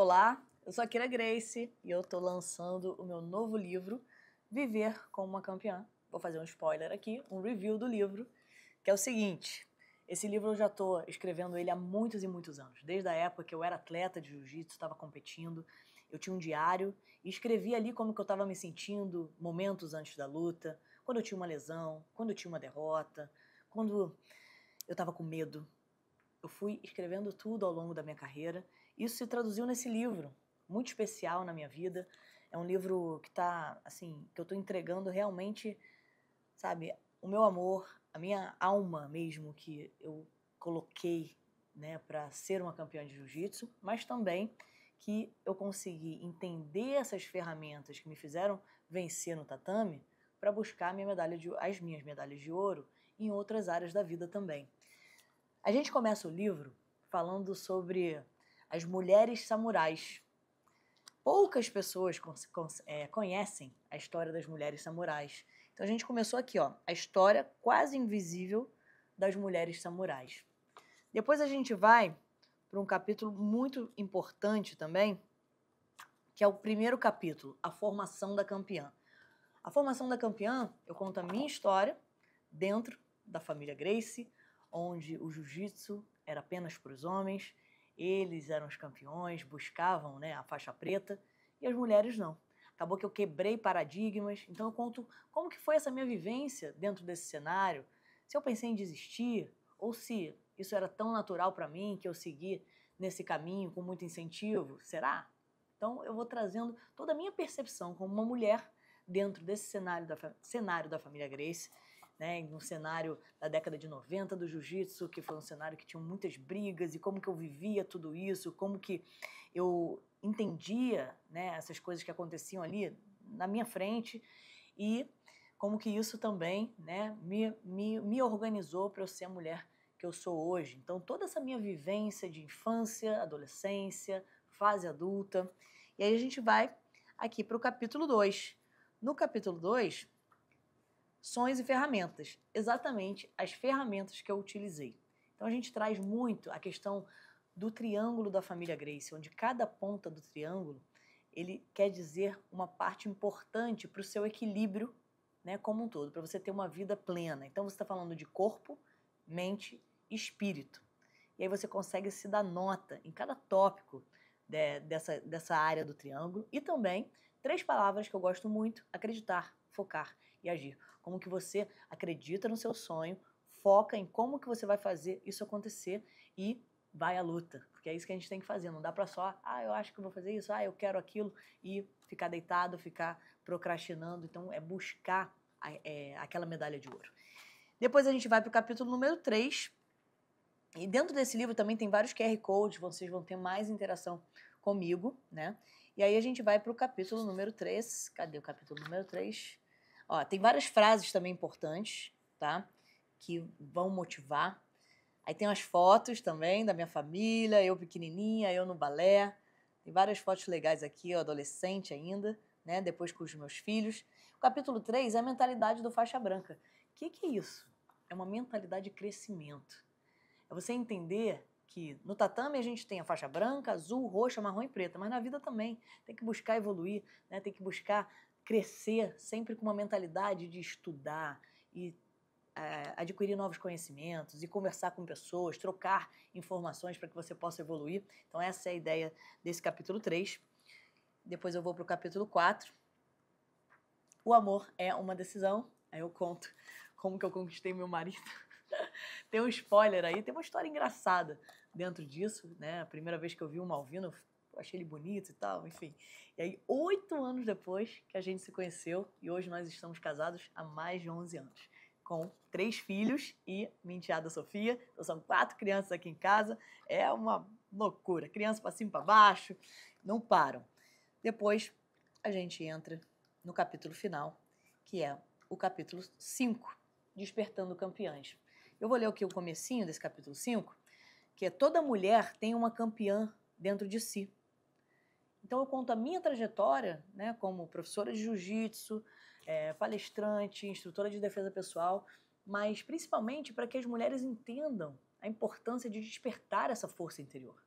Olá, eu sou a Kira Grace e eu tô lançando o meu novo livro, Viver como uma Campeã. Vou fazer um spoiler aqui, um review do livro, que é o seguinte. Esse livro eu já tô escrevendo ele há muitos e muitos anos, desde a época que eu era atleta de jiu-jitsu, estava competindo, eu tinha um diário e escrevia ali como que eu estava me sentindo momentos antes da luta, quando eu tinha uma lesão, quando eu tinha uma derrota, quando eu estava com medo. Eu fui escrevendo tudo ao longo da minha carreira isso se traduziu nesse livro, muito especial na minha vida. É um livro que tá, assim, que eu estou entregando realmente, sabe, o meu amor, a minha alma mesmo que eu coloquei, né, para ser uma campeã de jiu-jitsu, mas também que eu consegui entender essas ferramentas que me fizeram vencer no tatame para buscar minha medalha de, as minhas medalhas de ouro em outras áreas da vida também. A gente começa o livro falando sobre as Mulheres Samurais. Poucas pessoas con con é, conhecem a história das mulheres samurais. Então a gente começou aqui, ó, a história quase invisível das mulheres samurais. Depois a gente vai para um capítulo muito importante também, que é o primeiro capítulo, a formação da campeã. A formação da campeã, eu conto a minha história dentro da família Grace, onde o jiu-jitsu era apenas para os homens eles eram os campeões, buscavam né, a faixa preta e as mulheres não. Acabou que eu quebrei paradigmas, então eu conto como que foi essa minha vivência dentro desse cenário, se eu pensei em desistir ou se isso era tão natural para mim que eu segui nesse caminho com muito incentivo, será? Então eu vou trazendo toda a minha percepção como uma mulher dentro desse cenário da, cenário da família Grace né, no cenário da década de 90 do jiu-jitsu, que foi um cenário que tinha muitas brigas e como que eu vivia tudo isso, como que eu entendia, né, essas coisas que aconteciam ali na minha frente e como que isso também, né, me, me, me organizou para eu ser a mulher que eu sou hoje. Então toda essa minha vivência de infância, adolescência, fase adulta. E aí a gente vai aqui para o capítulo 2. No capítulo 2, Sonhos e ferramentas. Exatamente as ferramentas que eu utilizei. Então a gente traz muito a questão do triângulo da família Grace, onde cada ponta do triângulo ele quer dizer uma parte importante para o seu equilíbrio, né, como um todo, para você ter uma vida plena. Então você está falando de corpo, mente, espírito. E aí você consegue se dar nota em cada tópico de, né, dessa, dessa área do triângulo e também Três palavras que eu gosto muito: acreditar, focar e agir. Como que você acredita no seu sonho, foca em como que você vai fazer isso acontecer e vai à luta, porque é isso que a gente tem que fazer. Não dá para só, ah, eu acho que vou fazer isso, ah, eu quero aquilo e ficar deitado, ficar procrastinando. Então é buscar é, aquela medalha de ouro. Depois a gente vai para o capítulo número 3. E dentro desse livro também tem vários QR Codes, vocês vão ter mais interação comigo, né? E aí a gente vai para o capítulo número 3. Cadê o capítulo número 3? Ó, tem várias frases também importantes, tá? Que vão motivar. Aí tem umas fotos também da minha família, eu pequenininha, eu no balé. Tem várias fotos legais aqui, eu adolescente ainda, né? Depois com os meus filhos. O capítulo 3 é a mentalidade do faixa branca. O que, que é isso? É uma mentalidade de crescimento. É você entender que no tatame a gente tem a faixa branca, azul, roxa, marrom e preta, mas na vida também tem que buscar evoluir, né? tem que buscar crescer sempre com uma mentalidade de estudar e é, adquirir novos conhecimentos e conversar com pessoas, trocar informações para que você possa evoluir. Então essa é a ideia desse capítulo 3. Depois eu vou para o capítulo 4. O amor é uma decisão. Aí eu conto como que eu conquistei meu marido. tem um spoiler aí, tem uma história engraçada dentro disso, né? A primeira vez que eu vi o Malvino, eu achei ele bonito e tal, enfim. E aí, oito anos depois que a gente se conheceu, e hoje nós estamos casados há mais de 11 anos, com três filhos e minha enteada Sofia. Então, são quatro crianças aqui em casa. É uma loucura. Criança para cima e para baixo, não param. Depois, a gente entra no capítulo final, que é o capítulo 5, Despertando Campeões. Eu vou ler aqui o comecinho desse capítulo 5, que é toda mulher tem uma campeã dentro de si. Então eu conto a minha trajetória, né, como professora de jiu-jitsu, é, palestrante, instrutora de defesa pessoal, mas principalmente para que as mulheres entendam a importância de despertar essa força interior.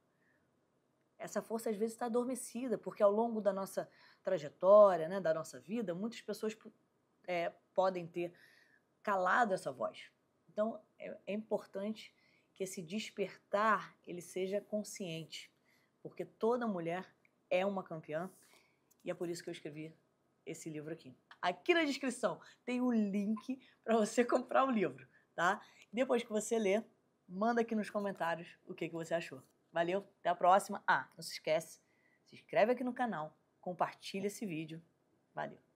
Essa força às vezes está adormecida, porque ao longo da nossa trajetória, né, da nossa vida, muitas pessoas é, podem ter calado essa voz. Então, é, é importante que esse despertar ele seja consciente, porque toda mulher é uma campeã e é por isso que eu escrevi esse livro aqui. Aqui na descrição tem o um link para você comprar o um livro, tá? Depois que você ler, manda aqui nos comentários o que, que você achou. Valeu, até a próxima. Ah, não se esquece, se inscreve aqui no canal, compartilha esse vídeo. Valeu!